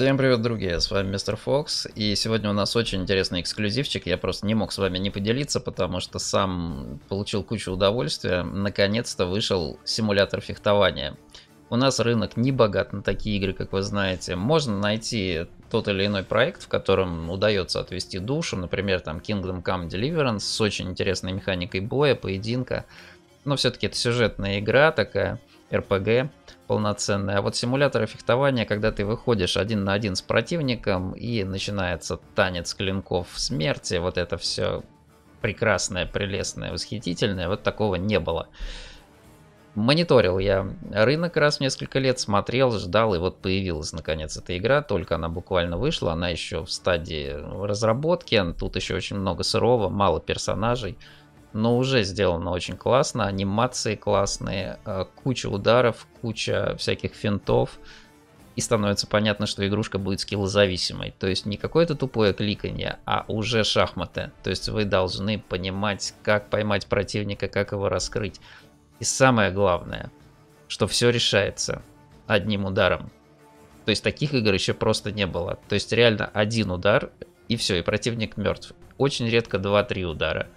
Всем привет, друзья! с вами Мистер Фокс, и сегодня у нас очень интересный эксклюзивчик, я просто не мог с вами не поделиться, потому что сам получил кучу удовольствия, наконец-то вышел симулятор фехтования. У нас рынок не богат на такие игры, как вы знаете, можно найти тот или иной проект, в котором удается отвести душу, например, там Kingdom Come Deliverance с очень интересной механикой боя, поединка, но все-таки это сюжетная игра такая, РПГ полноценное. А вот симуляторы фехтования, когда ты выходишь один на один с противником и начинается танец клинков смерти, вот это все прекрасное, прелестное, восхитительное, вот такого не было. Мониторил я рынок раз в несколько лет, смотрел, ждал, и вот появилась наконец эта игра, только она буквально вышла, она еще в стадии разработки, тут еще очень много сырого, мало персонажей, но уже сделано очень классно, анимации классные, э, куча ударов, куча всяких финтов, и становится понятно, что игрушка будет скиллозависимой. То есть не какое-то тупое кликанье, а уже шахматы. То есть вы должны понимать, как поймать противника, как его раскрыть. И самое главное, что все решается одним ударом. То есть таких игр еще просто не было. То есть реально один удар, и все, и противник мертв. Очень редко 2-3 удара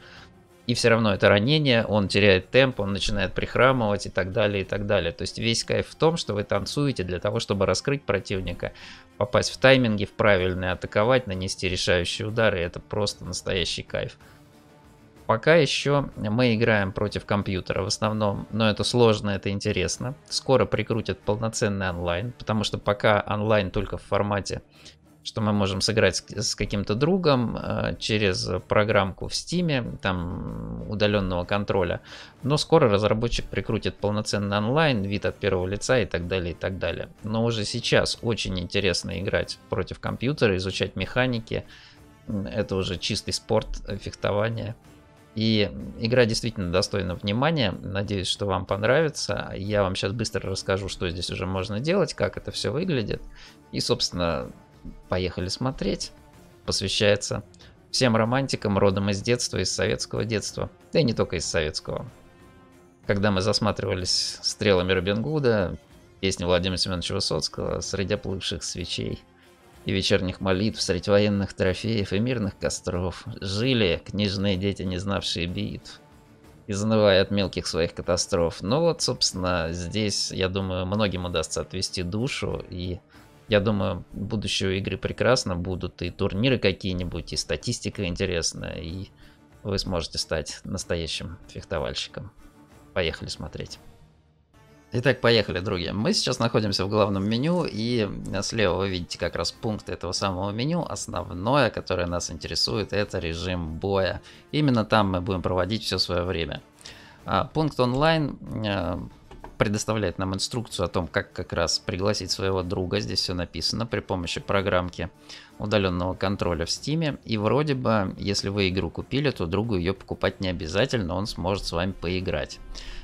и все равно это ранение, он теряет темп, он начинает прихрамывать и так далее, и так далее. То есть весь кайф в том, что вы танцуете для того, чтобы раскрыть противника, попасть в тайминги, в правильные, атаковать, нанести решающие удары. Это просто настоящий кайф. Пока еще мы играем против компьютера в основном, но это сложно, это интересно. Скоро прикрутят полноценный онлайн, потому что пока онлайн только в формате что мы можем сыграть с, с каким-то другом э, через программку в Steam, там удаленного контроля. Но скоро разработчик прикрутит полноценный онлайн, вид от первого лица и так далее, и так далее. Но уже сейчас очень интересно играть против компьютера, изучать механики. Это уже чистый спорт, э, фехтования. И игра действительно достойна внимания. Надеюсь, что вам понравится. Я вам сейчас быстро расскажу, что здесь уже можно делать, как это все выглядит. И, собственно, поехали смотреть, посвящается всем романтикам родом из детства, из советского детства, да и не только из советского. Когда мы засматривались стрелами Робин Гуда, песни Владимира Семеновича Высоцкого «Среди плывших свечей», и вечерних молитв, среди военных трофеев и мирных костров жили книжные дети, не знавшие битв, изнывая от мелких своих катастроф. Но ну вот, собственно, здесь, я думаю, многим удастся отвести душу и я думаю, будущего игры прекрасно будут и турниры какие-нибудь, и статистика интересная, и вы сможете стать настоящим фехтовальщиком. Поехали смотреть. Итак, поехали, друзья. Мы сейчас находимся в главном меню, и слева вы видите как раз пункт этого самого меню. Основное, которое нас интересует, это режим боя. Именно там мы будем проводить все свое время. А, пункт онлайн э, предоставляет нам инструкцию о том, как как раз пригласить своего друга, здесь все написано, при помощи программки удаленного контроля в Steam. И вроде бы, если вы игру купили, то другу ее покупать не обязательно, он сможет с вами поиграть.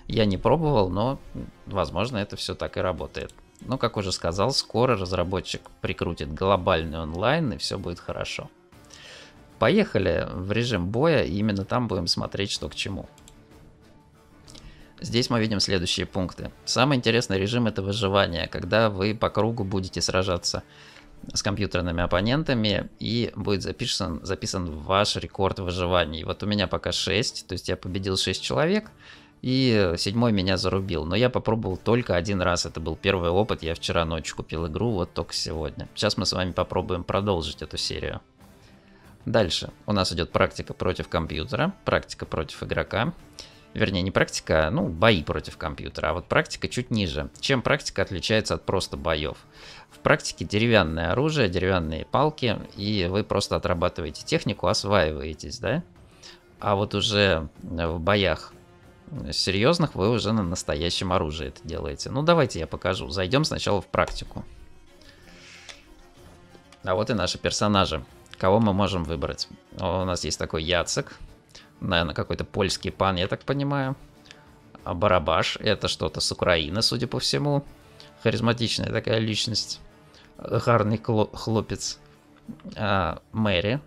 Я не пробовал, но возможно это все так и работает. Но, как уже сказал, скоро разработчик прикрутит глобальный онлайн и все будет хорошо. Поехали в режим боя, и именно там будем смотреть, что к чему. Здесь мы видим следующие пункты. Самый интересный режим это выживание, когда вы по кругу будете сражаться с компьютерными оппонентами и будет записан, записан ваш рекорд выживания. Вот у меня пока 6, то есть я победил 6 человек и седьмой меня зарубил. Но я попробовал только один раз, это был первый опыт, я вчера ночью купил игру, вот только сегодня. Сейчас мы с вами попробуем продолжить эту серию. Дальше у нас идет практика против компьютера, практика против игрока. Вернее, не практика, а, ну, бои против компьютера, а вот практика чуть ниже. Чем практика отличается от просто боев? В практике деревянное оружие, деревянные палки, и вы просто отрабатываете технику, осваиваетесь, да? А вот уже в боях серьезных вы уже на настоящем оружии это делаете. Ну, давайте я покажу. Зайдем сначала в практику. А вот и наши персонажи. Кого мы можем выбрать? У нас есть такой Яцек. Наверное, какой-то польский пан, я так понимаю. А Барабаш, это что-то с Украины, судя по всему. Харизматичная такая личность. Гарный хлопец. А, Мэри.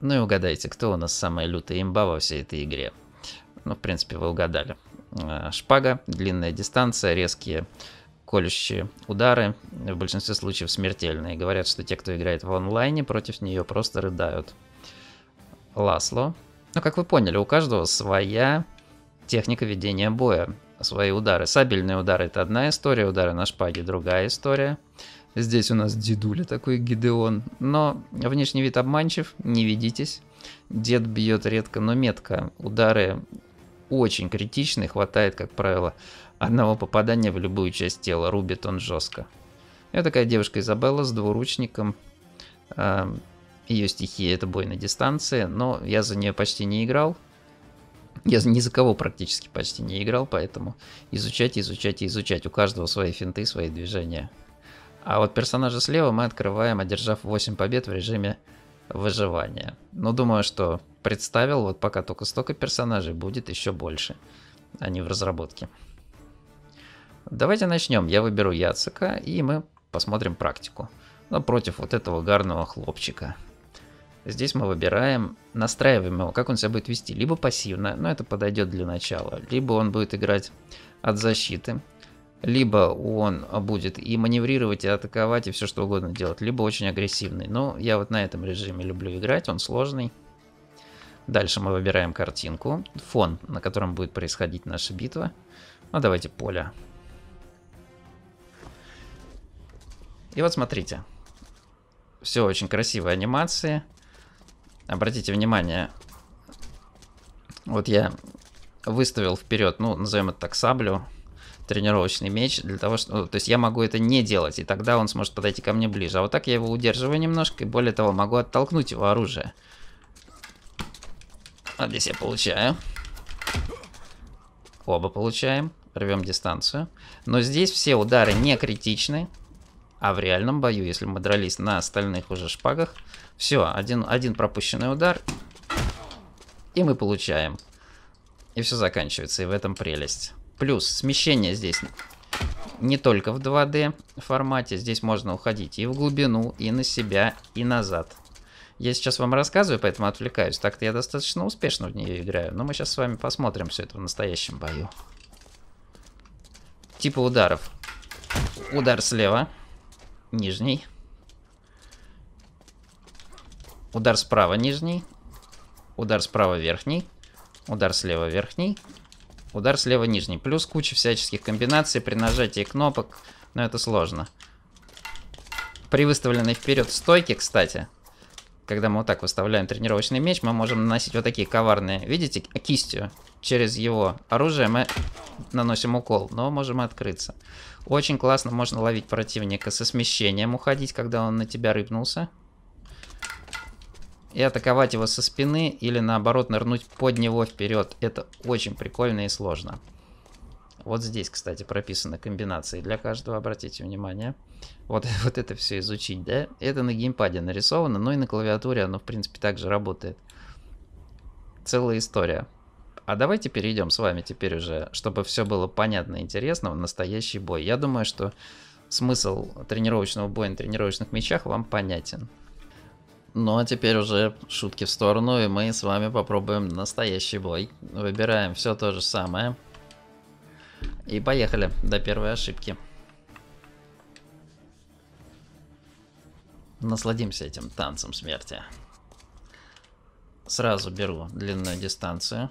Ну и угадайте, кто у нас самая лютая имба во всей этой игре. Ну, в принципе, вы угадали. А, шпага, длинная дистанция, резкие колющие удары, в большинстве случаев смертельные. Говорят, что те, кто играет в онлайне, против нее просто рыдают. Ласло, но, ну, как вы поняли, у каждого своя техника ведения боя, свои удары. Сабельные удары – это одна история, удары на шпаге – другая история. Здесь у нас дедуля такой, Гидеон. Но внешний вид обманчив, не ведитесь. Дед бьет редко, но метко. Удары очень критичны, хватает, как правило, одного попадания в любую часть тела. Рубит он жестко. Это такая девушка Изабелла с двуручником. Эм, ее стихия это бой на дистанции, но я за нее почти не играл. Я ни за кого практически почти не играл, поэтому изучать, изучать и изучать. У каждого свои финты, свои движения. А вот персонажа слева мы открываем, одержав 8 побед в режиме выживания. Но ну, думаю, что представил, вот пока только столько персонажей, будет еще больше. Они а в разработке. Давайте начнем. Я выберу Яцика, и мы посмотрим практику. Но ну, против вот этого гарного хлопчика. Здесь мы выбираем, настраиваем его, как он себя будет вести. Либо пассивно, но это подойдет для начала. Либо он будет играть от защиты. Либо он будет и маневрировать, и атаковать, и все что угодно делать. Либо очень агрессивный. Но я вот на этом режиме люблю играть, он сложный. Дальше мы выбираем картинку, фон, на котором будет происходить наша битва. Ну давайте поле. И вот смотрите. Все очень красивые анимации. Обратите внимание, вот я выставил вперед, ну, назовем это так, саблю, тренировочный меч, для того, что... То есть я могу это не делать, и тогда он сможет подойти ко мне ближе. А вот так я его удерживаю немножко, и более того, могу оттолкнуть его оружие. Вот здесь я получаю. Оба получаем. Рвем дистанцию. Но здесь все удары не критичны. А в реальном бою, если мы дрались на остальных уже шпагах, все, один, один пропущенный удар, и мы получаем. И все заканчивается, и в этом прелесть. Плюс смещение здесь не только в 2D формате, здесь можно уходить и в глубину, и на себя, и назад. Я сейчас вам рассказываю, поэтому отвлекаюсь. Так-то я достаточно успешно в нее играю, но мы сейчас с вами посмотрим все это в настоящем бою. Типа ударов. Удар слева нижний. Удар справа нижний. Удар справа верхний. Удар слева верхний. Удар слева нижний. Плюс куча всяческих комбинаций при нажатии кнопок. Но это сложно. При выставленной вперед стойке, кстати, когда мы вот так выставляем тренировочный меч, мы можем наносить вот такие коварные, видите, кистью через его оружие мы наносим укол, но можем открыться. Очень классно можно ловить противника со смещением, уходить, когда он на тебя рыпнулся. И атаковать его со спины или наоборот нырнуть под него вперед. Это очень прикольно и сложно. Вот здесь, кстати, прописаны комбинации для каждого, обратите внимание. Вот, вот это все изучить, да? Это на геймпаде нарисовано, но и на клавиатуре оно, в принципе, также работает. Целая история. А давайте перейдем с вами теперь уже, чтобы все было понятно и интересно, в настоящий бой. Я думаю, что смысл тренировочного боя на тренировочных мячах вам понятен. Ну а теперь уже шутки в сторону, и мы с вами попробуем настоящий бой. Выбираем все то же самое. И поехали до первой ошибки. Насладимся этим танцем смерти. Сразу беру длинную дистанцию.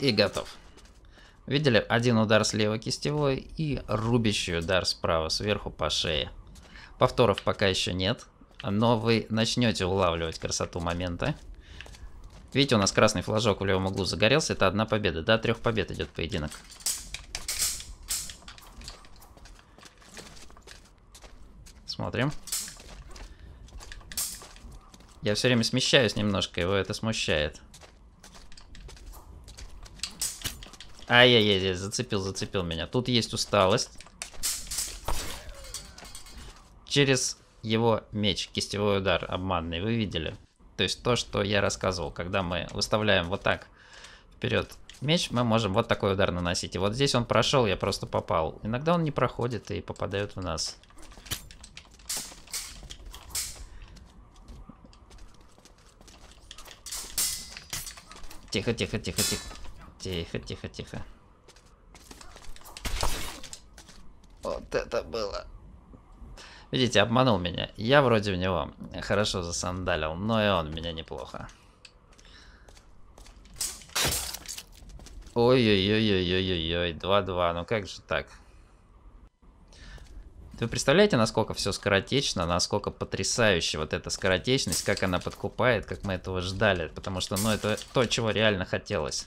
и готов. Видели? Один удар слева кистевой и рубящий удар справа сверху по шее. Повторов пока еще нет, но вы начнете улавливать красоту момента. Видите, у нас красный флажок в левом углу загорелся, это одна победа. До трех побед идет поединок. Смотрим. Я все время смещаюсь немножко, его это смущает. Ай-яй-яй, зацепил, зацепил меня. Тут есть усталость. Через его меч, кистевой удар обманный, вы видели? То есть то, что я рассказывал, когда мы выставляем вот так вперед меч, мы можем вот такой удар наносить. И вот здесь он прошел, я просто попал. Иногда он не проходит и попадает в нас. Тихо, тихо, тихо, тихо. Тихо, тихо, тихо. Вот это было. Видите, обманул меня. Я вроде в него хорошо засандалил, но и он меня неплохо. Ой-ой-ой-ой-ой-ой-ой, 2-2, ну как же так? Вы представляете, насколько все скоротечно, насколько потрясающе вот эта скоротечность, как она подкупает, как мы этого ждали, потому что, ну, это то, чего реально хотелось.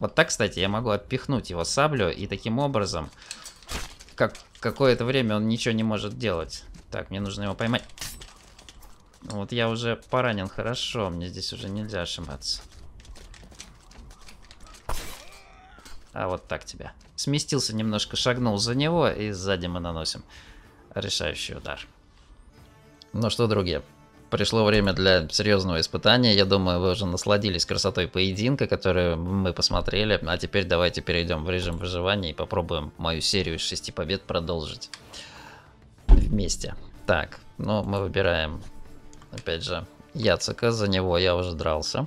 Вот так, кстати, я могу отпихнуть его саблю, и таким образом, как какое-то время он ничего не может делать. Так, мне нужно его поймать. Ну вот я уже поранен хорошо, мне здесь уже нельзя ошибаться. А вот так тебя. Сместился немножко, шагнул за него, и сзади мы наносим решающий удар. Ну что, другие, пришло время для серьезного испытания. Я думаю, вы уже насладились красотой поединка, который мы посмотрели. А теперь давайте перейдем в режим выживания и попробуем мою серию из 6 побед продолжить вместе. Так, ну мы выбираем, опять же, Яцика. За него я уже дрался.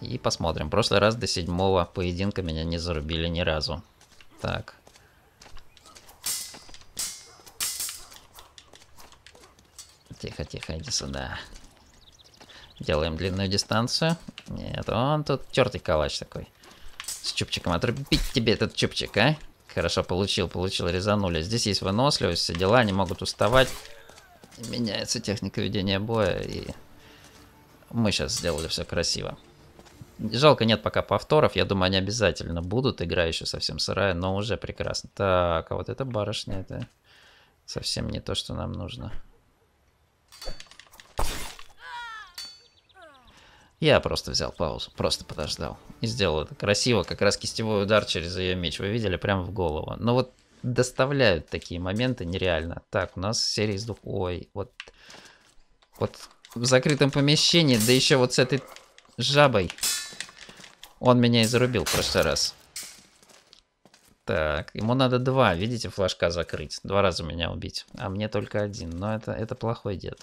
И посмотрим. В прошлый раз до седьмого поединка меня не зарубили ни разу. Так. Тихо, тихо, иди сюда. Делаем длинную дистанцию. Нет, он тут тертый калач такой. С чупчиком. Отрубить тебе этот чупчик, а? Хорошо, получил, получил, резанули. Здесь есть выносливость, все дела, они могут уставать. Меняется техника ведения боя, и мы сейчас сделали все красиво. Жалко, нет пока повторов, я думаю, они обязательно будут. Игра еще совсем сырая, но уже прекрасно. Так, а вот эта барышня, это совсем не то, что нам нужно. Я просто взял паузу, просто подождал. И сделал это красиво, как раз кистевой удар через ее меч. Вы видели, прямо в голову. Но вот доставляют такие моменты нереально. Так, у нас серия из двух... Ой, вот... Вот в закрытом помещении, да еще вот с этой жабой. Он меня и зарубил в прошлый раз. Так, ему надо два, видите, флажка закрыть. Два раза меня убить. А мне только один. Но это, это плохой дед.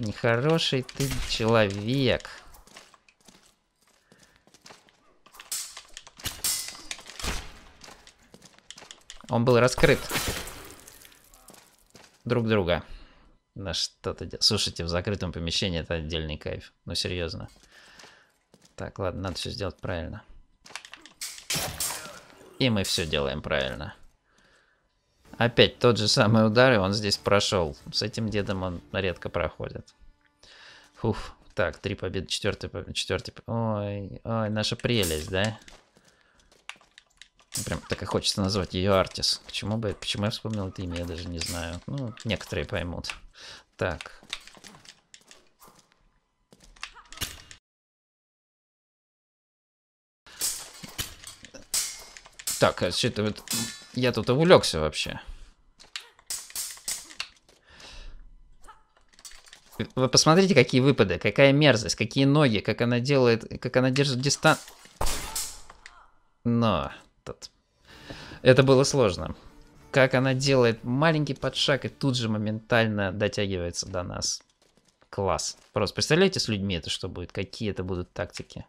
Нехороший ты человек. Он был раскрыт. Друг друга. На что-то... Слушайте, в закрытом помещении это отдельный кайф. Ну, серьезно. Так, ладно, надо все сделать правильно. И мы все делаем правильно. Правильно. Опять тот же самый удар, и он здесь прошел. С этим дедом он редко проходит. Фуф. Так, три победы, четвертый, четвертый. Ой, ой, наша прелесть, да? Ну, прям так и хочется назвать ее Артис. Почему бы, почему я вспомнил это имя, я даже не знаю. Ну, некоторые поймут. Так. Так, а я тут увлекся вообще. Вы посмотрите, какие выпады, какая мерзость, какие ноги, как она делает, как она держит дистан... Но... Тут... Это было сложно. Как она делает маленький подшаг и тут же моментально дотягивается до нас. Класс. Просто представляете, с людьми это что будет? Какие это будут тактики?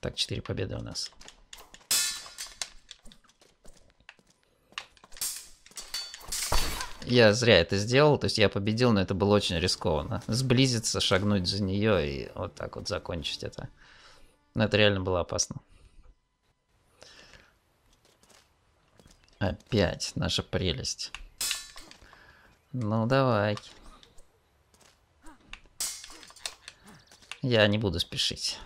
Так, 4 победы у нас. я зря это сделал, то есть я победил, но это было очень рискованно. Сблизиться, шагнуть за нее и вот так вот закончить это. Но это реально было опасно. Опять наша прелесть. Ну давай. Я не буду спешить.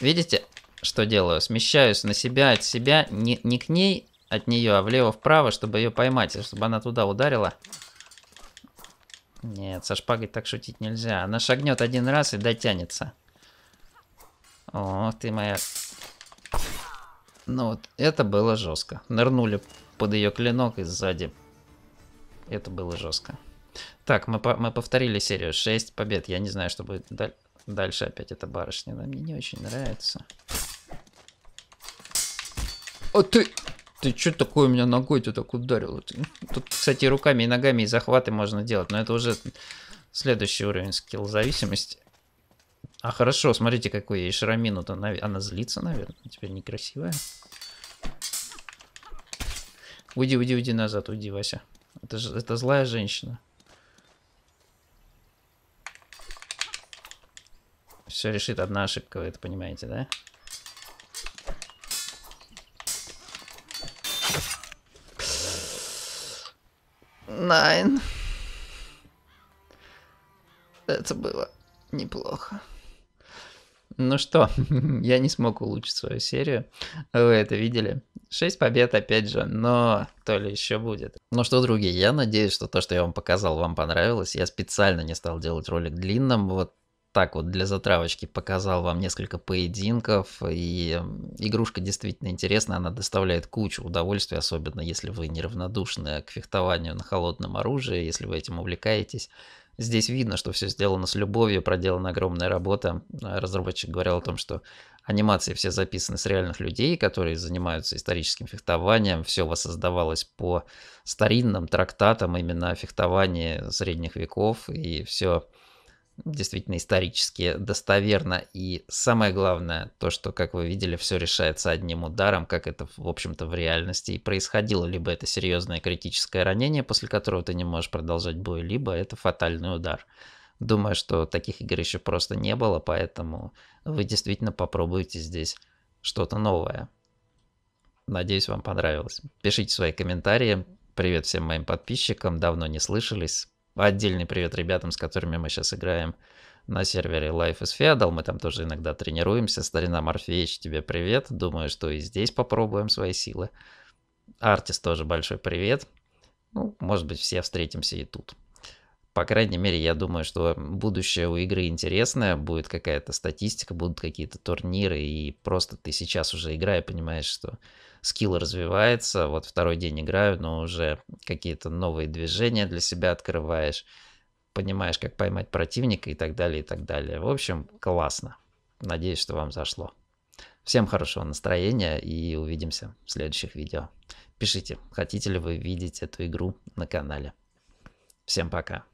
Видите, что делаю? Смещаюсь на себя, от себя, не, не к ней, от нее, а влево-вправо, чтобы ее поймать, а чтобы она туда ударила. Нет, со шпагой так шутить нельзя. Она шагнет один раз и дотянется. О, ты моя... Ну вот, это было жестко. Нырнули под ее клинок и сзади. Это было жестко. Так, мы, по мы повторили серию. 6 побед. Я не знаю, что будет даль дальше опять эта барышня. Она мне не очень нравится. А ты... Ты что такое меня ногой ты так ударил? Тут, кстати, руками и ногами и захваты можно делать, но это уже следующий уровень скилл зависимости. А хорошо, смотрите, какой ей шрамину-то. Она злится, наверное, теперь некрасивая. Уйди, уйди, уйди назад, уйди, Вася. Это, ж, это злая женщина. Все решит одна ошибка, вы это понимаете, Да. Найн. Это было неплохо. Ну что, я не смог улучшить свою серию. Вы это видели. Шесть побед опять же, но то ли еще будет. Ну что, другие, я надеюсь, что то, что я вам показал, вам понравилось. Я специально не стал делать ролик длинным. Вот так вот для затравочки показал вам несколько поединков, и игрушка действительно интересная, она доставляет кучу удовольствия, особенно если вы неравнодушны к фехтованию на холодном оружии, если вы этим увлекаетесь. Здесь видно, что все сделано с любовью, проделана огромная работа. Разработчик говорил о том, что анимации все записаны с реальных людей, которые занимаются историческим фехтованием. Все воссоздавалось по старинным трактатам именно о фехтовании средних веков. И все действительно исторически достоверно. И самое главное, то, что, как вы видели, все решается одним ударом, как это, в общем-то, в реальности и происходило. Либо это серьезное критическое ранение, после которого ты не можешь продолжать бой, либо это фатальный удар. Думаю, что таких игр еще просто не было, поэтому вы действительно попробуете здесь что-то новое. Надеюсь, вам понравилось. Пишите свои комментарии. Привет всем моим подписчикам. Давно не слышались. Отдельный привет ребятам, с которыми мы сейчас играем на сервере Life is Feudal. Мы там тоже иногда тренируемся. Старина Морфеич, тебе привет. Думаю, что и здесь попробуем свои силы. Артис тоже большой привет. Ну, может быть, все встретимся и тут по крайней мере, я думаю, что будущее у игры интересное, будет какая-то статистика, будут какие-то турниры, и просто ты сейчас уже играя понимаешь, что скилл развивается, вот второй день играю, но уже какие-то новые движения для себя открываешь, понимаешь, как поймать противника и так далее, и так далее. В общем, классно. Надеюсь, что вам зашло. Всем хорошего настроения и увидимся в следующих видео. Пишите, хотите ли вы видеть эту игру на канале. Всем пока.